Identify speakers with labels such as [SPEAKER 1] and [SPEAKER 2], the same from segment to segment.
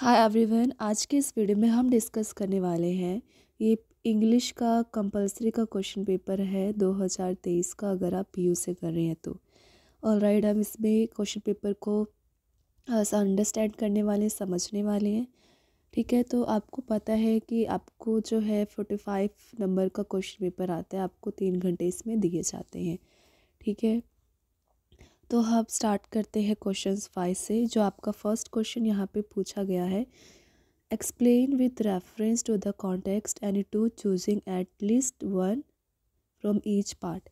[SPEAKER 1] Hi everyone आज के इस वीडियो में हम डिस्कस करने वाले हैं ये इंग्लिश का कंपलसरी का क्वेश्चन पेपर है 2023 का अगर आप पी से कर रहे हैं तो और राइट हम इसमें क्वेश्चन पेपर को अंडरस्टैंड करने वाले समझने वाले हैं ठीक है तो आपको पता है कि आपको जो है फोर्टी फाइव नंबर का क्वेश्चन पेपर आता है आपको तीन घंटे इसमें दिए जाते हैं ठीक है तो हम हाँ स्टार्ट करते हैं क्वेश्चन फाइव से जो आपका फर्स्ट क्वेश्चन यहाँ पे पूछा गया है explain with reference to the context and to choosing at least one from each part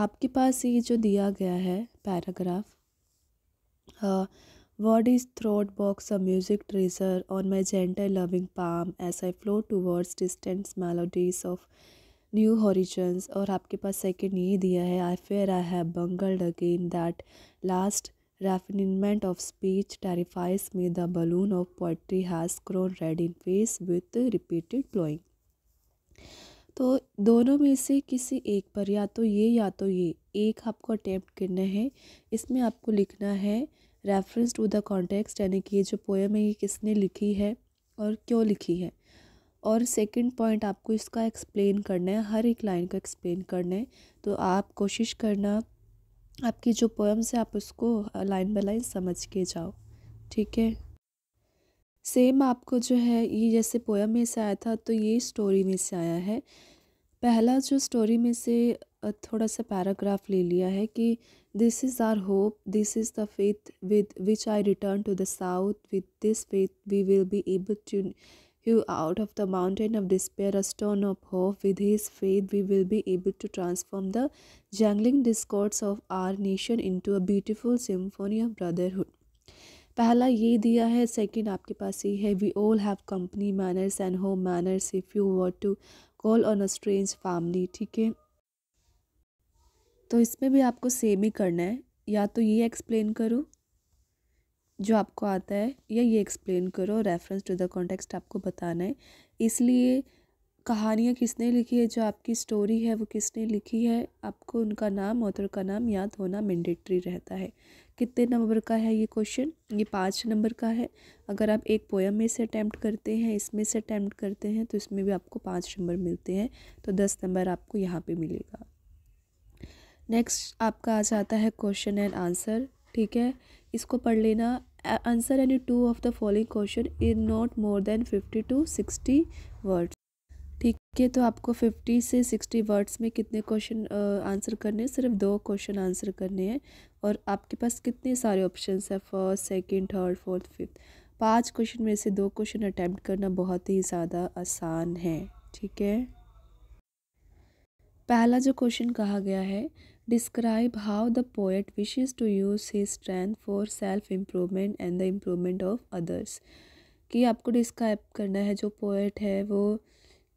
[SPEAKER 1] आपके पास ये जो दिया गया है paragraph word is throat box a music treasure on my gentle loving palm as I flow towards distance melodies of new horizons और आपके पास सेकेंड ये दिया है I fear I have bungled again that last refinement of speech terrifies me the balloon of poetry has grown red in face with repeated blowing तो दोनों में से किसी एक पर या तो ये या तो ये एक आपको अटैम्प्ट करना है इसमें आपको लिखना है रेफरेंस टू द कॉन्टेक्स्ट यानी कि ये जो पोएम है ये किसने लिखी है और क्यों लिखी है और सेकंड पॉइंट आपको इसका एक्सप्लेन करना है हर एक लाइन का एक्सप्लेन करना है तो आप कोशिश करना आपकी जो पोएम्स है आप उसको लाइन बाय लाइन समझ के जाओ ठीक है सेम आपको जो है ये जैसे पोएम में से आया था तो ये स्टोरी में से आया है पहला जो स्टोरी में से थोड़ा सा पैराग्राफ ले लिया है कि this is our hope this is the faith with which I return to the south with this faith we will be able to you out of the mountain of despair, a stone of hope. With His faith, we will be able to transform the jangling discords of our nation into a beautiful symphony of brotherhood. पहला ये दिया है second आपके पास ये है we all have company manners and home manners if you want to call on a strange family ठीक है तो इसमें भी आपको सेम ही करना है या तो ये एक्सप्लेन करो जो आपको आता है या ये एक्सप्लेन करो रेफरेंस टू द कॉन्टेक्स्ट आपको बताना है इसलिए कहानियाँ किसने लिखी है जो आपकी स्टोरी है वो किसने लिखी है आपको उनका नाम ऑथर का नाम याद होना मैंडेटरी रहता है कितने नंबर का है ये क्वेश्चन ये पाँच नंबर का है अगर आप एक पोएम में से अटैम्प्ट करते हैं इसमें से अटैम्प्ट करते हैं तो इसमें भी आपको पाँच नंबर मिलते हैं तो दस नंबर आपको यहाँ पर मिलेगा नेक्स्ट आपका आ जाता है क्वेश्चन एंड आंसर ठीक है इसको पढ़ लेना answer any two of the following question in not more than fifty to sixty words ठीक है तो आपको फिफ्टी से सिक्सटी वर्ड्स में कितने क्वेश्चन आंसर करने हैं सिर्फ दो क्वेश्चन आंसर करने हैं और आपके पास कितने सारे ऑप्शंस है first second third fourth fifth पांच क्वेश्चन में से दो क्वेश्चन अटैम्प्ट करना बहुत ही ज़्यादा आसान है ठीक है पहला जो क्वेश्चन कहा गया है Describe how the poet wishes to use his strength for self improvement and the improvement of others. कि आपको डिस्क्राइब करना है जो पोएट है वो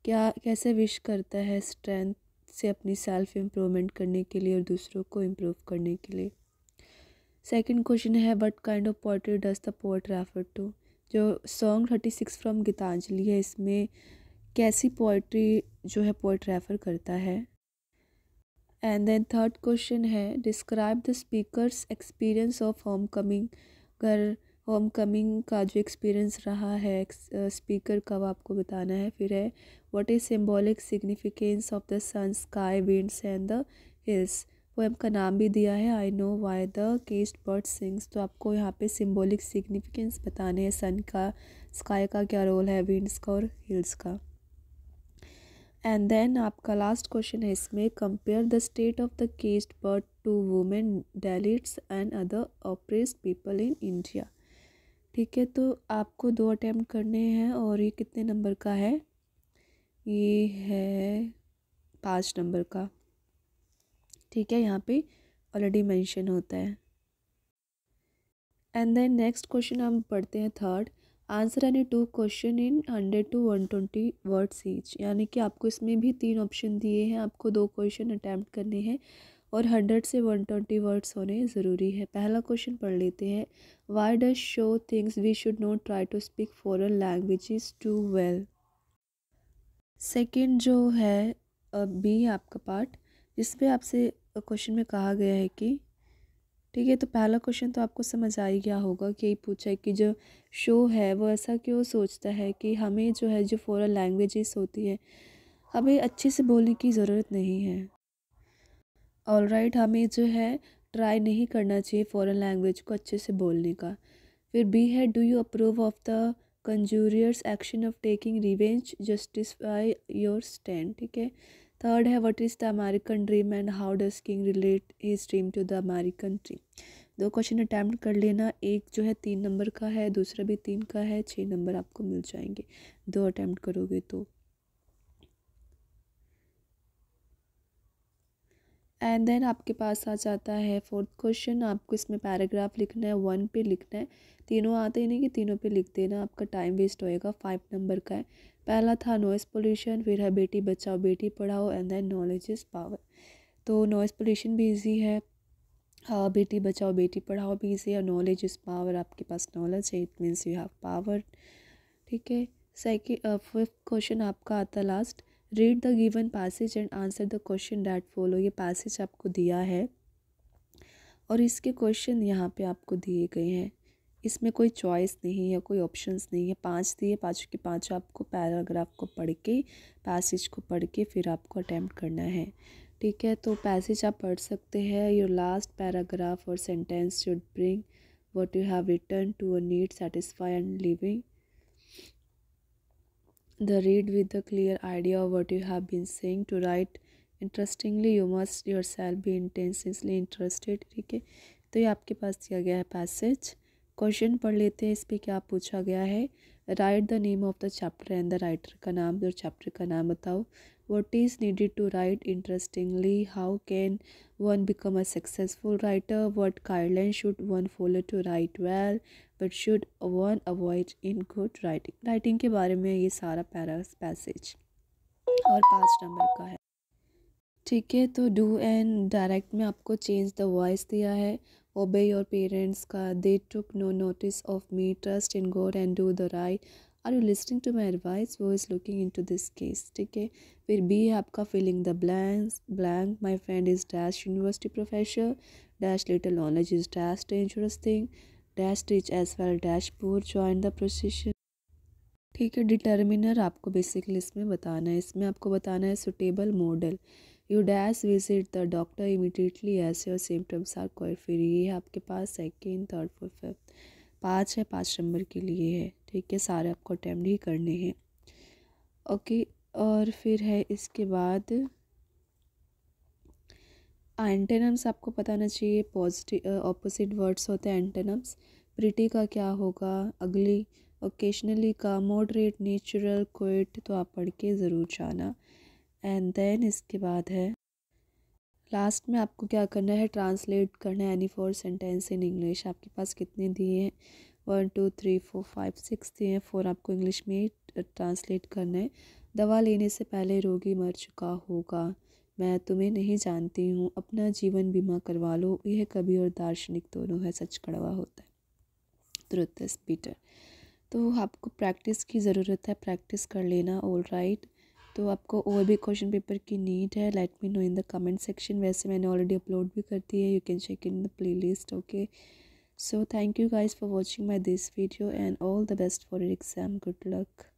[SPEAKER 1] क्या कैसे विश करता है स्ट्रेंथ से अपनी सेल्फ इम्प्रूवमेंट करने के लिए और दूसरों को इम्प्रूव करने के लिए सेकंड क्वेश्चन है what kind of poetry does the poet refer to जो song thirty six from Gitanjali है इसमें कैसी पोइट्री जो है पोइट रेफर करता है एंड देन थर्ड क्वेश्चन है describe the speaker's experience of home coming घर होम कमिंग का जो एक्सपीरियंस रहा है स्पीकर का वो आपको बताना है फिर है what is symbolic significance of the sun sky winds and the hills poem का नाम भी दिया है I know why the caged bird sings तो आपको यहाँ पे सिम्बॉलिक सिग्निफिकेंस बताने हैं सन का स्काई का क्या रोल है विंड्स का और हिल्स का एंड देन आपका लास्ट क्वेश्चन है इसमें compare the state of the caged bird to women dalits and other oppressed people in India ठीक है तो आपको दो अटैम्प्ट करने हैं और ये कितने नंबर का है ये है पाँच नंबर का ठीक है यहाँ पे ऑलरेडी मेंशन होता है एंड देन नेक्स्ट क्वेश्चन हम पढ़ते हैं थर्ड आंसर यानी two question in hundred to one twenty words each यानी कि आपको इसमें भी तीन ऑप्शन दिए हैं आपको दो क्वेश्चन अटैम्प्ट करने हैं और हंड्रेड से वन ट्वेंटी वर्ड्स होने ज़रूरी है पहला क्वेश्चन पढ़ लेते हैं why does Shaw thinks we should not try to speak foreign languages too well second जो है बी आपका पार्ट जिसमें आपसे क्वेश्चन में कहा गया है कि ठीक है तो पहला क्वेश्चन तो आपको समझ आ ही गया होगा कि पूछा है कि जो शो है वो ऐसा क्यों सोचता है कि हमें जो है जो फॉरन लैंग्वेजेस होती है हमें अच्छे से बोलने की ज़रूरत नहीं है ऑल राइट right, हमें जो है ट्राई नहीं करना चाहिए फॉरेन लैंग्वेज को अच्छे से बोलने का फिर बी है do you approve of the conjurer's action of taking revenge justify your stand ठीक है थर्ड है what is the American dream and how does King relate his dream to the American dream दो question attempt कर लेना एक जो है तीन नंबर का है दूसरा भी तीन का है छः नंबर आपको मिल जाएंगे दो अटैम्प्ट करोगे तो एंड देन आपके पास आ जाता है फोर्थ क्वेश्चन आपको इसमें पैराग्राफ लिखना है वन पे लिखना है तीनों आते ही नहीं कि तीनों पे लिख देना आपका टाइम वेस्ट होएगा फाइव नंबर का है पहला था नॉइस पोल्यूशन फिर है बेटी बचाओ बेटी पढ़ाओ and then knowledge is power तो नॉइस पोल्यूशन भी ईजी है हाँ बेटी बचाओ बेटी पढ़ाओ भी ईजी है नॉलेज इज़ पावर आपके पास नॉलेज है it means you have power ठीक है सेकेंड फिफ्थ क्वेश्चन आपका आता last read the given passage and answer the question that follow ये पैसेज आपको दिया है और इसके क्वेश्चन यहाँ पे आपको दिए गए हैं इसमें कोई चॉइस नहीं है कोई ऑप्शंस नहीं है पांच दिए पाँच के पाँच आपको पैराग्राफ को पढ़ के पैसेज को पढ़ के फिर आपको अटैम्प्ट करना है ठीक है तो पैसेज आप पढ़ सकते हैं योर लास्ट पैराग्राफ और sentence should bring what you have return to a need satisfy and living the read with the clear idea of what you have been saying to write interestingly you must yourself भी intensely interested ठीक है तो ये आपके पास दिया गया है passage question पढ़ लेते हैं इस पर क्या पूछा गया है write the name of the chapter and the writer का नाम और चैप्टर का नाम बताओ what is needed to write interestingly how can one become a successful writer what guideline should one follow to write well but should one avoid in good writing writing के बारे में ये सारा पैरा पैसेज और पाँच number का है ठीक है तो डू एंड डायरेक्ट में आपको चेंज द वॉइस दिया है ओबे योर पेरेंट्स का they took no notice of me trust in God and do the right are you listening to my advice who is looking into this case ठीक है फिर B है आपका filling the blanks blank my friend is dash university professor dash little knowledge is dash dangerous thing dash teach as well dash poor join the procession ठीक है determiner आपको basically इसमें बताना है इसमें आपको बताना है suitable modal you dash visit the doctor immediately ऐसे और सिम्टम्स आर फिर ये आपके पास सेकेंड थर्ड फोर्थ फिफ्थ पाँच है पाँच नंबर के लिए है ठीक है सारे आपको अटैम्प्ट ही करने हैं ओके और फिर है इसके बाद एंटेनम्स आपको पता होना चाहिए पॉजिटिव ऑपोजिट वर्ड्स होते हैं एंटेनम्स प्रिटी का क्या होगा अगली ओकेशनली का मॉडरेट नेचुरल क्विट तो आप पढ़ के ज़रूर जाना एंड देन इसके बाद है लास्ट में आपको क्या करना है ट्रांसलेट करना है any four sentence in English आपके पास कितने दिए हैं one two three four five six दिए हैं फोर आपको इंग्लिश में ट्रांसलेट करना है दवा लेने से पहले रोगी मर चुका होगा मैं तुम्हें नहीं जानती हूँ अपना जीवन बीमा करवा लो यह कभी और दार्शनिक दोनों है सच कड़वा होता है तुरुत बीटर तो आपको प्रैक्टिस की ज़रूरत है प्रैक्टिस कर लेना ऑल राइट right. तो आपको और भी क्वेश्चन पेपर की नीड है let me know in the comment section वैसे मैंने ऑलरेडी अपलोड भी कर दी है you can check in the playlist okay so thank you guys for watching my this video and all the best for your exam good luck